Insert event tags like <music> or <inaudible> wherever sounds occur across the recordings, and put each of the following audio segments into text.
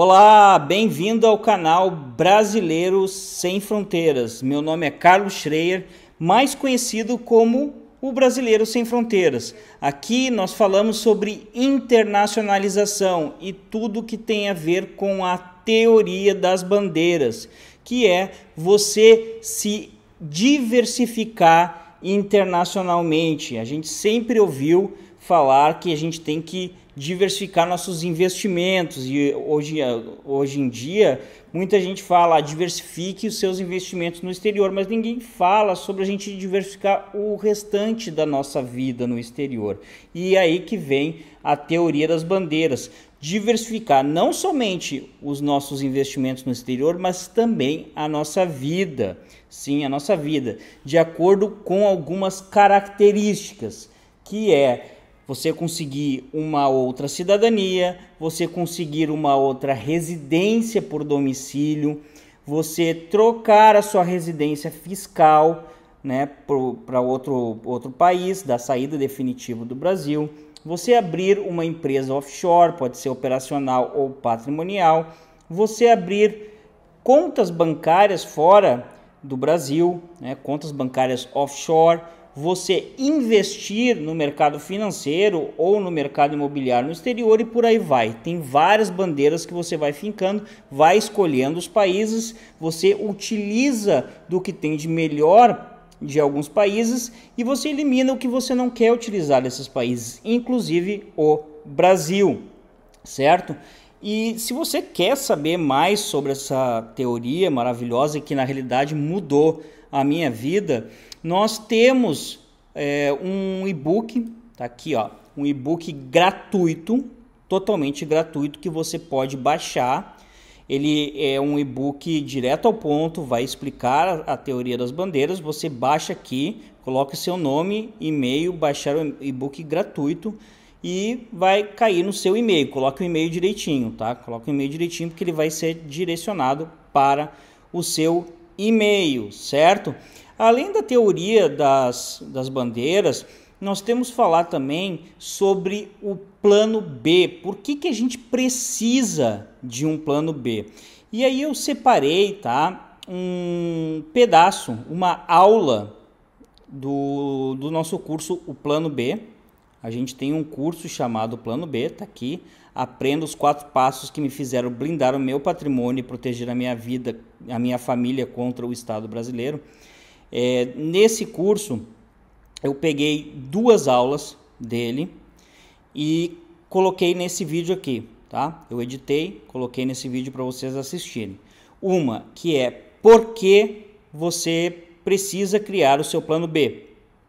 Olá, bem-vindo ao canal Brasileiros Sem Fronteiras. Meu nome é Carlos Schreier, mais conhecido como o Brasileiro Sem Fronteiras. Aqui nós falamos sobre internacionalização e tudo que tem a ver com a teoria das bandeiras, que é você se diversificar internacionalmente. A gente sempre ouviu falar que a gente tem que diversificar nossos investimentos. E hoje, hoje em dia, muita gente fala diversifique os seus investimentos no exterior, mas ninguém fala sobre a gente diversificar o restante da nossa vida no exterior. E é aí que vem a teoria das bandeiras. Diversificar não somente os nossos investimentos no exterior, mas também a nossa vida. Sim, a nossa vida, de acordo com algumas características, que é você conseguir uma outra cidadania, você conseguir uma outra residência por domicílio, você trocar a sua residência fiscal né, para outro, outro país, da saída definitiva do Brasil, você abrir uma empresa offshore, pode ser operacional ou patrimonial, você abrir contas bancárias fora do Brasil, né, contas bancárias offshore você investir no mercado financeiro ou no mercado imobiliário no exterior e por aí vai. Tem várias bandeiras que você vai fincando, vai escolhendo os países, você utiliza do que tem de melhor de alguns países e você elimina o que você não quer utilizar desses países, inclusive o Brasil, certo? E se você quer saber mais sobre essa teoria maravilhosa que na realidade mudou a minha vida, nós temos é, um e-book, tá aqui, ó, um e-book gratuito, totalmente gratuito que você pode baixar. Ele é um e-book direto ao ponto, vai explicar a, a teoria das bandeiras. Você baixa aqui, coloca seu nome, e-mail, baixar o e-book gratuito e vai cair no seu e-mail. coloca o e-mail direitinho, tá? coloca o e-mail direitinho porque ele vai ser direcionado para o seu e-mail, certo? Além da teoria das, das bandeiras, nós temos que falar também sobre o plano B. Por que, que a gente precisa de um plano B? E aí eu separei, tá? Um pedaço, uma aula do, do nosso curso, o Plano B. A gente tem um curso chamado Plano B, tá aqui. Aprenda os quatro passos que me fizeram blindar o meu patrimônio e proteger a minha vida, a minha família contra o Estado brasileiro. É, nesse curso, eu peguei duas aulas dele e coloquei nesse vídeo aqui, tá? Eu editei, coloquei nesse vídeo para vocês assistirem. Uma que é por que você precisa criar o seu plano B.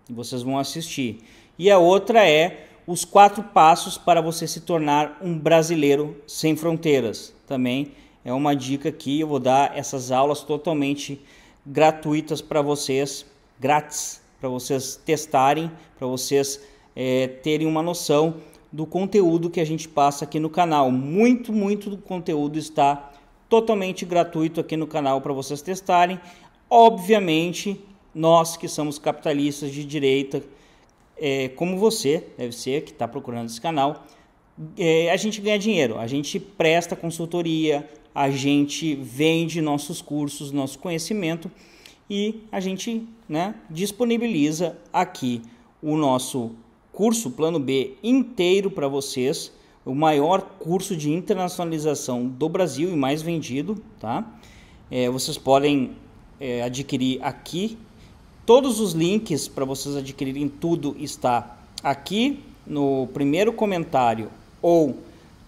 vocês vão assistir. E a outra é os quatro passos para você se tornar um brasileiro sem fronteiras. Também é uma dica que eu vou dar essas aulas totalmente gratuitas para vocês, grátis, para vocês testarem, para vocês é, terem uma noção do conteúdo que a gente passa aqui no canal. Muito, muito do conteúdo está totalmente gratuito aqui no canal para vocês testarem. Obviamente, nós que somos capitalistas de direita, é, como você deve ser, que está procurando esse canal, é, a gente ganha dinheiro, a gente presta consultoria, a gente vende nossos cursos, nosso conhecimento e a gente né, disponibiliza aqui o nosso curso Plano B inteiro para vocês, o maior curso de internacionalização do Brasil e mais vendido, tá? É, vocês podem é, adquirir aqui. Todos os links para vocês adquirirem tudo está aqui no primeiro comentário ou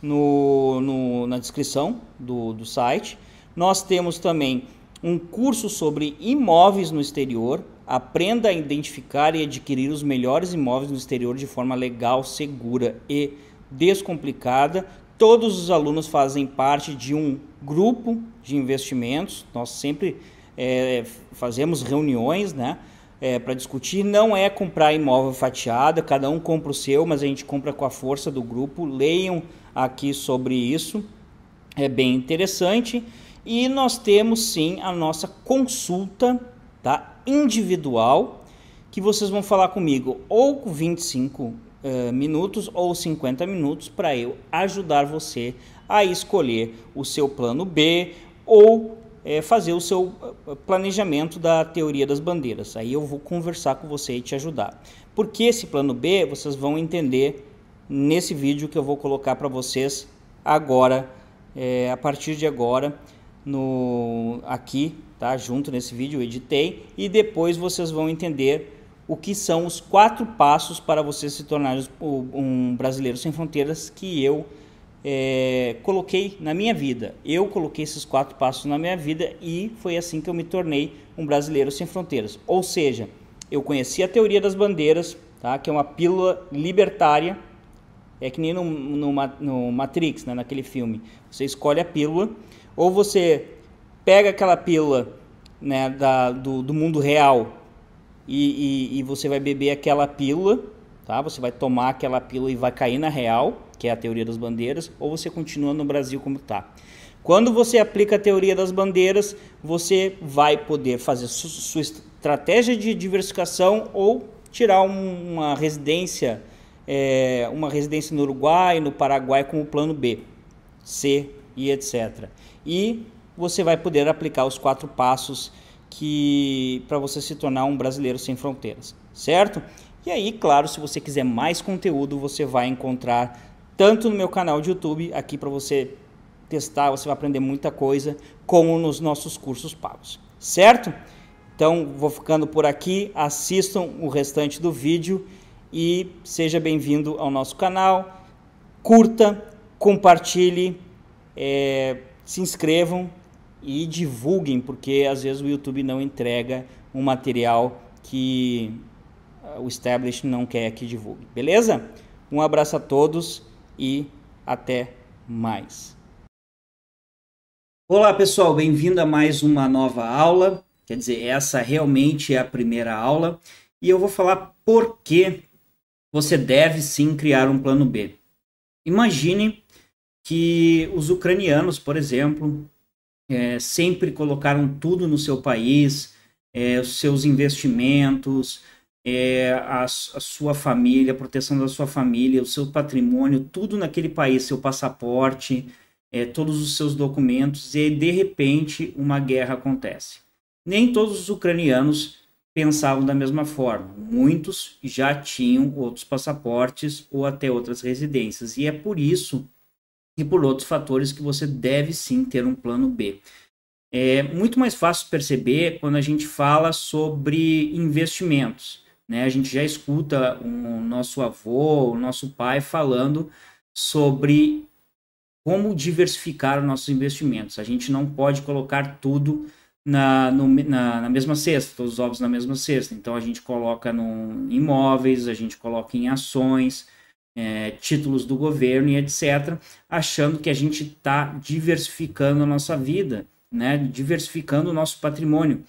no, no, na descrição do, do site. Nós temos também um curso sobre imóveis no exterior. Aprenda a identificar e adquirir os melhores imóveis no exterior de forma legal, segura e descomplicada. Todos os alunos fazem parte de um grupo de investimentos. Nós sempre é, fazemos reuniões né, é, para discutir. Não é comprar imóvel fatiado, cada um compra o seu, mas a gente compra com a força do grupo. Leiam aqui sobre isso, é bem interessante. E nós temos sim a nossa consulta tá? individual, que vocês vão falar comigo ou com 25 uh, eh, minutos ou 50 minutos para eu ajudar você a escolher o seu plano B ou é, fazer o seu eh, planejamento da teoria das bandeiras. Aí eu vou conversar com você e te ajudar. Porque esse plano B vocês vão entender nesse vídeo que eu vou colocar para vocês agora, é, a partir de agora, no aqui, tá? Junto nesse vídeo eu editei e depois vocês vão entender o que são os quatro passos para você se tornar um brasileiro sem fronteiras que eu é, coloquei na minha vida. Eu coloquei esses quatro passos na minha vida e foi assim que eu me tornei um brasileiro sem fronteiras. Ou seja, eu conheci a teoria das bandeiras, tá? que é uma pílula libertária é que nem no, no, no Matrix, né, naquele filme. Você escolhe a pílula, ou você pega aquela pílula né, da, do, do mundo real e, e, e, você vai beber aquela pílula, tá? Você vai tomar aquela pílula e vai cair na real, que é a teoria das bandeiras, ou você continua no Brasil como está. Quando você aplica a teoria das bandeiras, você vai poder fazer sua estratégia de diversificação ou tirar uma residência é, uma residência no Uruguai, no Paraguai como plano B, C e etc. E você vai poder aplicar os quatro passos que para você se tornar um brasileiro sem fronteiras, certo? E aí, claro, se você quiser mais conteúdo, você vai encontrar tanto no meu canal de YouTube aqui para você testar, você vai aprender muita coisa, como nos nossos cursos pagos, certo? Então, vou ficando por aqui. Assistam o restante do vídeo e seja bem-vindo ao nosso canal. Curta, compartilhe, é, se inscrevam e divulguem, porque às vezes o YouTube não entrega um material que ah, o establishment não quer que divulgue. Beleza? Um abraço a todos e até mais. Olá pessoal, bem-vindo a mais uma nova aula. Quer dizer, essa realmente é a primeira aula e eu vou falar por que você deve sim criar um plano B. Imagine que os ucranianos, por exemplo, é, sempre colocaram tudo no seu país, é, os seus investimentos, é, a, a, sua família, a proteção da sua família, o seu patrimônio, tudo naquele país, seu passaporte, é, todos os seus documentos, e de repente uma guerra acontece. Nem todos os ucranianos pensavam da mesma forma. Muitos já tinham outros passaportes ou até outras residências. E é por isso e por outros fatores que você deve sim ter um plano B. É muito mais fácil perceber quando a gente fala sobre investimentos. Né? A gente já escuta o nosso avô, o nosso pai falando sobre como diversificar os nossos investimentos. A gente não pode colocar tudo na, no, na, na, mesma cesta, todos os ovos na mesma cesta. Então a gente coloca em imóveis, a gente coloca em ações, é, títulos do governo e etc., achando que a gente está diversificando a nossa vida, né? diversificando o nosso patrimônio.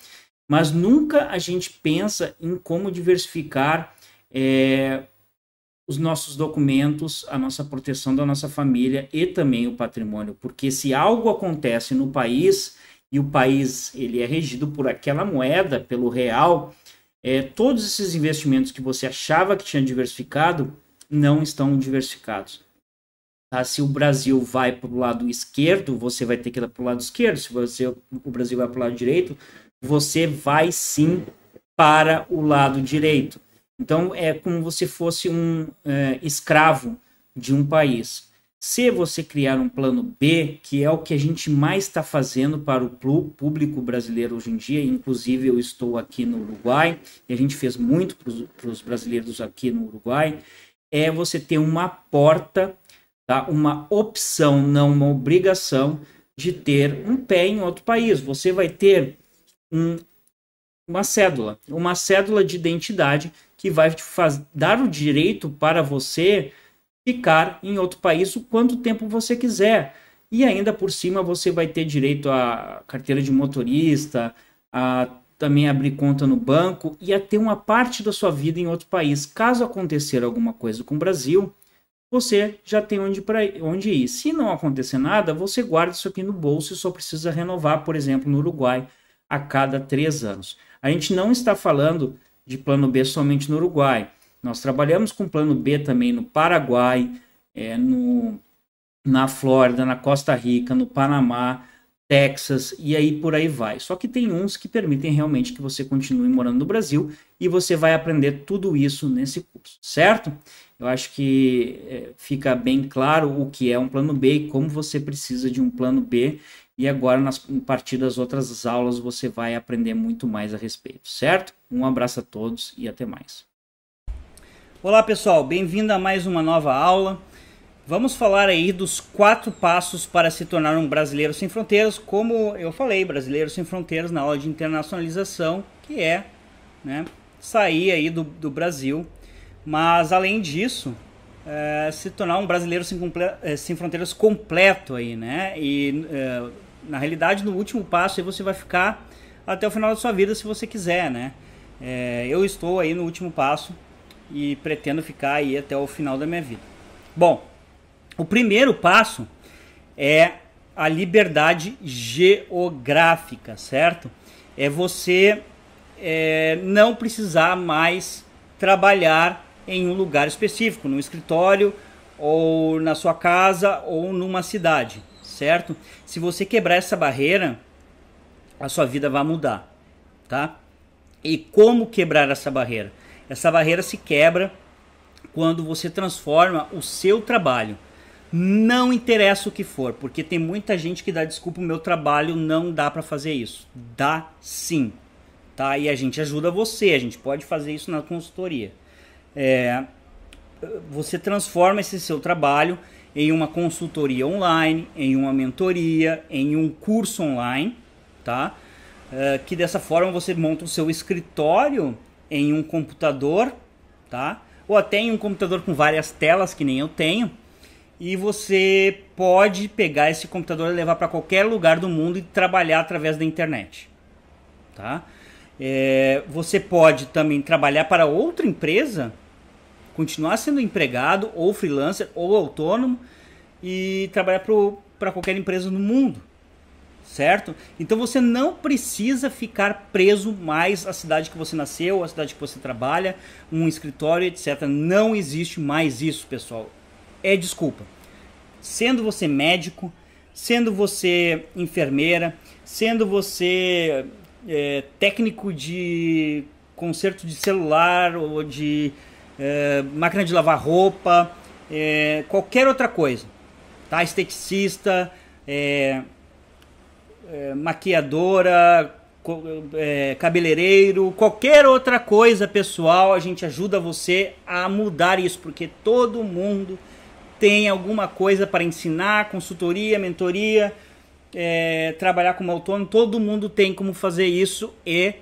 Mas nunca a gente pensa em como diversificar é, os nossos documentos, a nossa proteção da nossa família e também o patrimônio, porque se algo acontece no país e o país ele é regido por aquela moeda, pelo real, é, todos esses investimentos que você achava que tinha diversificado não estão diversificados. Tá? Se o Brasil vai para o lado esquerdo, você vai ter que ir para o lado esquerdo. Se você, o Brasil vai para o lado direito, você vai sim para o lado direito. Então é como se fosse um é, escravo de um país. Se você criar um plano B, que é o que a gente mais está fazendo para o público brasileiro hoje em dia, inclusive eu estou aqui no Uruguai, e a gente fez muito para os brasileiros aqui no Uruguai, é você ter uma porta, tá? uma opção, não uma obrigação, de ter um pé em outro país. Você vai ter um, uma cédula, uma cédula de identidade que vai faz, dar o direito para você ficar em outro país o quanto tempo você quiser. E ainda por cima você vai ter direito à carteira de motorista, a também abrir conta no banco e a ter uma parte da sua vida em outro país. Caso acontecer alguma coisa com o Brasil, você já tem onde, pra, onde ir. Se não acontecer nada, você guarda isso aqui no bolso e só precisa renovar, por exemplo, no Uruguai, a cada três anos. A gente não está falando de plano B somente no Uruguai. Nós trabalhamos com plano B também no Paraguai, é, no, na Flórida, na Costa Rica, no Panamá, Texas e aí por aí vai. Só que tem uns que permitem realmente que você continue morando no Brasil e você vai aprender tudo isso nesse curso, certo? Eu acho que é, fica bem claro o que é um plano B e como você precisa de um plano B. E agora, nas partir das outras aulas, você vai aprender muito mais a respeito, certo? Um abraço a todos e até mais. Olá pessoal, bem-vindo a mais uma nova aula. Vamos falar aí dos quatro passos para se tornar um brasileiro sem fronteiras, como eu falei, brasileiro sem fronteiras na aula de internacionalização, que é né, sair aí do, do Brasil, mas além disso, é, se tornar um brasileiro sem, é, sem, fronteiras completo aí, né? E é, na realidade, no último passo, aí você vai ficar até o final da sua vida, se você quiser, né? É, eu estou aí no último passo e pretendo ficar aí até o final da minha vida. Bom, o primeiro passo é a liberdade geográfica, certo? É você é, não precisar mais trabalhar em um lugar específico, num escritório ou na sua casa ou numa cidade, certo? Se você quebrar essa barreira, a sua vida vai mudar, tá? E como quebrar essa barreira? Essa barreira se quebra quando você transforma o seu trabalho. Não interessa o que for, porque tem muita gente que dá desculpa, o meu trabalho não dá para fazer isso. Dá sim, tá? E a gente ajuda você, a gente pode fazer isso na consultoria. É, você transforma esse seu trabalho em uma consultoria online, em uma mentoria, em um curso online, tá? É, que dessa forma você monta o seu escritório em um computador, tá? Ou até em um computador com várias telas, que nem eu tenho. E você pode pegar esse computador e levar para qualquer lugar do mundo e trabalhar através da internet, tá? É, você pode também trabalhar para outra empresa, continuar sendo empregado ou freelancer ou autônomo e trabalhar para qualquer empresa no mundo certo? Então você não precisa ficar preso mais à cidade que você nasceu, à cidade que você trabalha, um escritório, etc. Não existe mais isso, pessoal. É desculpa. Sendo você médico, sendo você enfermeira, sendo você é, técnico de conserto de celular ou de é, máquina de lavar roupa, é, qualquer outra coisa, tá? Esteticista, é, é, maquiadora, é, cabeleireiro, qualquer outra coisa pessoal, a gente ajuda você a mudar isso, porque todo mundo tem alguma coisa para ensinar, consultoria, mentoria, é, trabalhar como autônomo, todo mundo tem como fazer isso e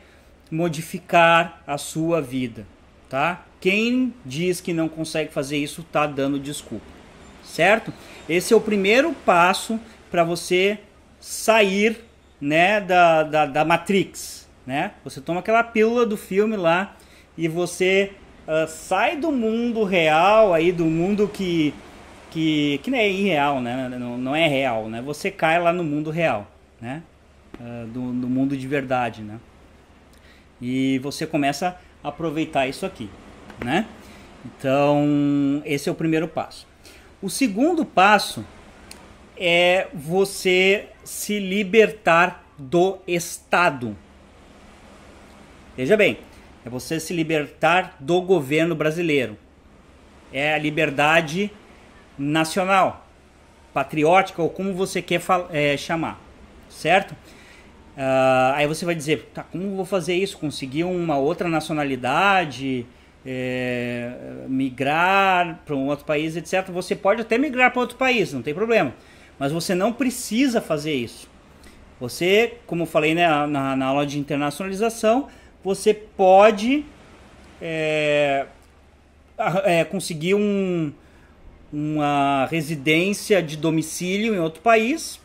modificar a sua vida, tá? Quem diz que não consegue fazer isso tá dando desculpa, certo? Esse é o primeiro passo para você sair né, da, da, da Matrix. Né? Você toma aquela pílula do filme lá e você uh, sai do mundo real, aí do mundo que, que, que não é irreal, né? não, não é real. Né? Você cai lá no mundo real, né? Uh, do, do mundo de verdade. Né? E você começa a aproveitar isso aqui. Né? Então, esse é o primeiro passo. O segundo passo é você se libertar do Estado. Veja bem, é você se libertar do governo brasileiro. É a liberdade nacional, patriótica, ou como você quer é, chamar, certo? Uh, aí você vai dizer, tá, como vou fazer isso? Conseguir uma outra nacionalidade, é, migrar para um outro país, etc. Você pode até migrar para outro país, não tem problema. Mas você não precisa fazer isso. Você, como eu falei né, na, na aula de internacionalização, você pode é, é, conseguir um, uma residência de domicílio em outro país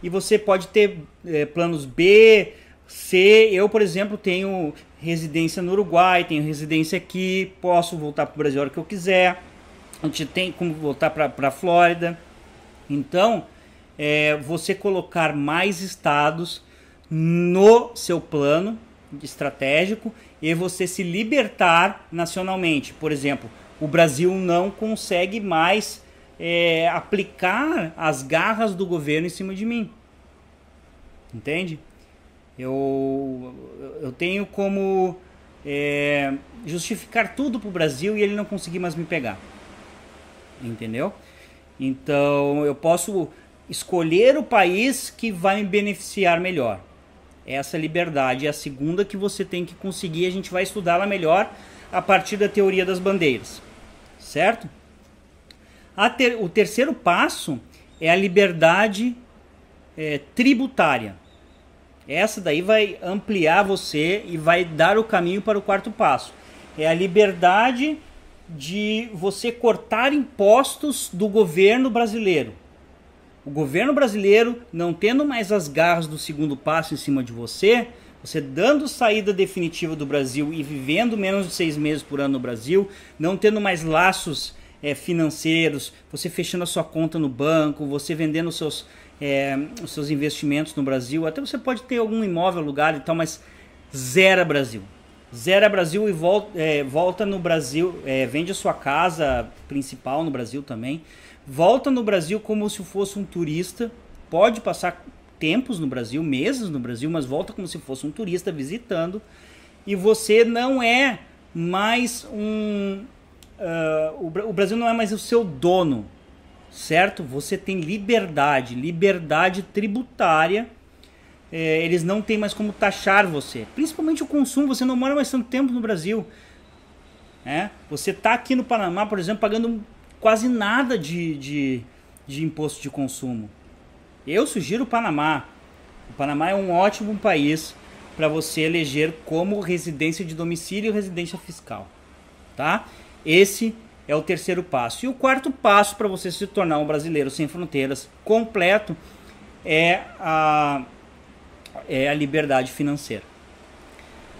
e você pode ter é, planos B, C. Eu, por exemplo, tenho residência no Uruguai, tenho residência aqui, posso voltar para o Brasil a hora que eu quiser. A gente tem como voltar para a Flórida. Então, é, você colocar mais estados no seu plano estratégico e você se libertar nacionalmente. Por exemplo, o Brasil não consegue mais é, aplicar as garras do governo em cima de mim. Entende? Eu, eu tenho como é, justificar tudo para o Brasil e ele não conseguir mais me pegar. Entendeu? Então eu posso escolher o país que vai me beneficiar melhor. É essa liberdade é a segunda que você tem que conseguir. A gente vai estudá-la melhor a partir da teoria das bandeiras, certo? Ter, o terceiro passo é a liberdade é, tributária. Essa daí vai ampliar você e vai dar o caminho para o quarto passo. É a liberdade de você cortar impostos do governo brasileiro. O governo brasileiro, não tendo mais as garras do segundo passo em cima de você, você dando saída definitiva do Brasil e vivendo menos de seis meses por ano no Brasil, não tendo mais laços é, financeiros, você fechando a sua conta no banco, você vendendo os seus, é, os seus investimentos no Brasil, até você pode ter algum imóvel, lugar e tal, mas zero Brasil. Zera Brasil e volta, é, volta no Brasil, é, vende a sua casa principal no Brasil também, volta no Brasil como se fosse um turista, pode passar tempos no Brasil, meses no Brasil, mas volta como se fosse um turista visitando, e você não é mais um. Uh, o Brasil não é mais o seu dono, certo? Você tem liberdade, liberdade tributária é, eles não têm mais como taxar você. Principalmente o consumo, você não mora mais tanto tempo no Brasil. né Você está aqui no Panamá, por exemplo, pagando quase nada de, de, de imposto de consumo. Eu sugiro o Panamá. O Panamá é um ótimo país para você eleger como residência de domicílio e residência fiscal. Tá? Esse é o terceiro passo. E o quarto passo para você se tornar um brasileiro sem fronteiras completo é a é a liberdade financeira.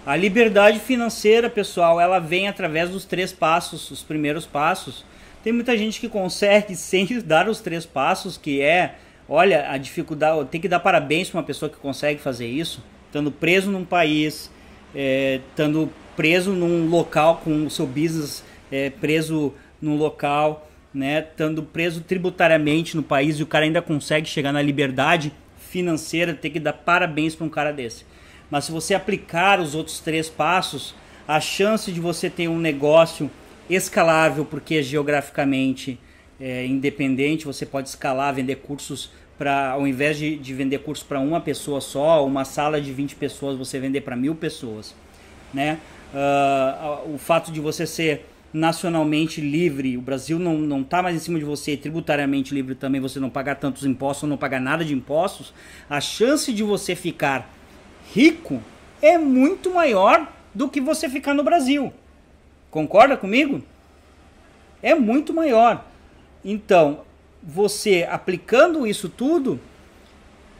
A liberdade financeira, pessoal, ela vem através dos três passos, os primeiros passos. Tem muita gente que consegue <laughs> sem dar os três passos, que é, olha, a dificuldade, tem que dar parabéns para uma pessoa que consegue fazer isso, estando preso num país, é, estando preso num local com o seu business é, preso num local, né, estando preso tributariamente no país e o cara ainda consegue chegar na liberdade, financeira, ter que dar parabéns para um cara desse. Mas se você aplicar os outros três passos, a chance de você ter um negócio escalável, porque é geograficamente é, independente, você pode escalar, vender cursos para, ao invés de, de vender curso para uma pessoa só, uma sala de 20 pessoas, você vender para mil pessoas. Né? Uh, o fato de você ser nacionalmente livre, o Brasil não, não tá mais em cima de você, tributariamente livre também, você não pagar tantos impostos ou não pagar nada de impostos, a chance de você ficar rico é muito maior do que você ficar no Brasil. Concorda comigo? É muito maior. Então, você aplicando isso tudo,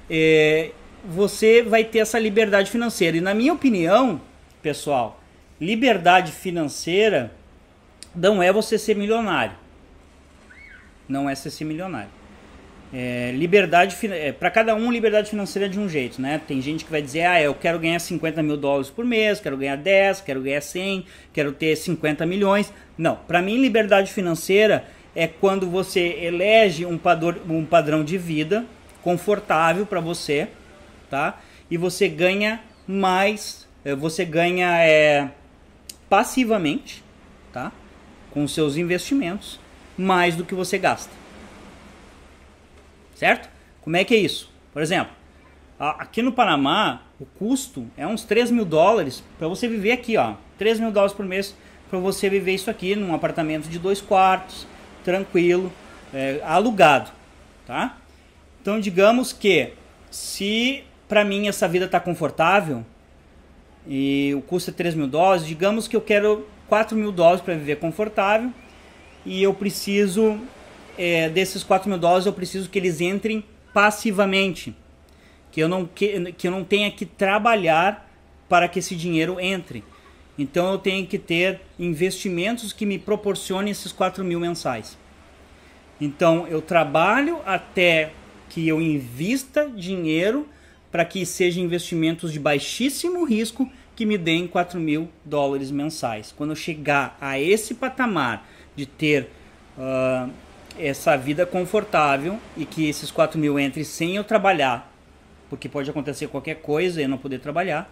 é, você vai ter essa liberdade financeira. E na minha opinião, pessoal, liberdade financeira não é você ser milionário. Não é você ser milionário. É, liberdade é, para cada um liberdade financeira é de um jeito né tem gente que vai dizer ah eu quero ganhar 50 mil dólares por mês quero ganhar 10 quero ganhar 100 quero ter 50 milhões não para mim liberdade financeira é quando você elege um, padrão um padrão de vida confortável para você tá e você ganha mais eh, você ganha é, passivamente tá com seus investimentos mais do que você gasta. Certo? Como é que é isso? Por exemplo, aqui no Panamá, o custo é uns 3 mil dólares para você viver aqui, ó. 3 mil dólares por mês para você viver isso aqui num apartamento de dois quartos, tranquilo, é, alugado, tá? Então, digamos que se para mim essa vida está confortável, e o custo é 3 mil dólares, digamos que eu quero 4 mil dólares para viver confortável e eu preciso, é, desses 4 mil dólares, eu preciso que eles entrem passivamente, que eu não, que, que eu não tenha que trabalhar para que esse dinheiro entre. Então eu tenho que ter investimentos que me proporcionem esses 4 mil mensais. Então eu trabalho até que eu invista dinheiro para que sejam investimentos de baixíssimo risco que me deem 4 mil dólares mensais. Quando eu chegar a esse patamar de ter uh, essa vida confortável e que esses 4 mil entrem sem eu trabalhar, porque pode acontecer qualquer coisa e eu não poder trabalhar,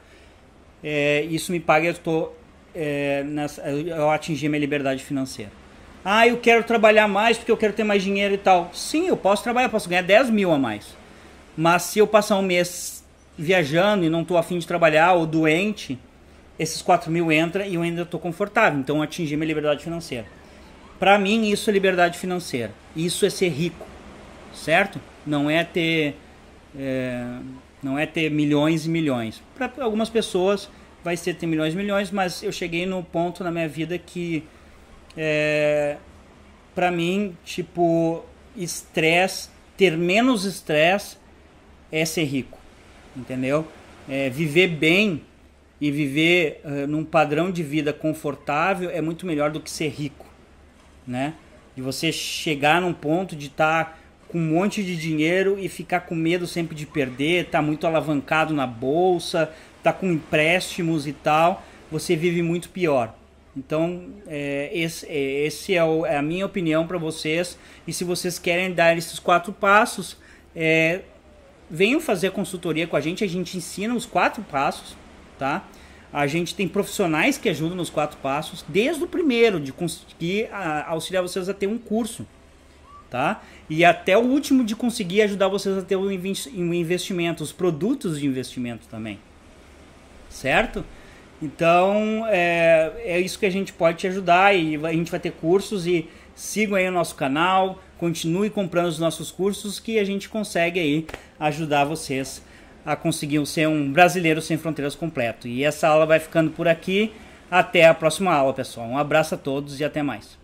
é, isso me paga, eu, estou é, nessa, eu minha liberdade financeira. Ah, eu quero trabalhar mais porque eu quero ter mais dinheiro e tal. Sim, eu posso trabalhar, posso ganhar 10 mil a mais. Mas se eu passar um mês viajando e não estou afim de trabalhar ou doente, esses 4 mil entra e eu ainda estou confortável. Então eu atingi minha liberdade financeira. Para mim, isso é liberdade financeira. Isso é ser rico, certo? Não é ter, é, não é ter milhões e milhões. Para algumas pessoas vai ser ter milhões e milhões, mas eu cheguei no ponto na minha vida que, é, para mim, tipo, estresse, ter menos estresse é ser rico, entendeu? É, viver bem e viver uh, num padrão de vida confortável é muito melhor do que ser rico, né? De você chegar num ponto de estar tá com um monte de dinheiro e ficar com medo sempre de perder, tá muito alavancado na bolsa, tá com empréstimos e tal, você vive muito pior. Então, é, esse, é, esse é, o, é, a minha opinião para vocês. E se vocês querem dar esses quatro passos, é, venham fazer a consultoria com a gente, a gente ensina os quatro passos, tá? A gente tem profissionais que ajudam nos quatro passos, desde o primeiro, de conseguir ah, auxiliar vocês a ter um curso, tá? E até o último, de conseguir ajudar vocês a ter um investimento, os produtos de investimento também, certo? Então, é, é isso que a gente pode te ajudar e a gente vai ter cursos e sigam aí o nosso canal, continue comprando os nossos cursos que a gente consegue aí ajudar vocês a conseguir ser um brasileiro sem fronteiras completo. E essa aula vai ficando por aqui. Até a próxima aula, pessoal. Um abraço a todos e até mais.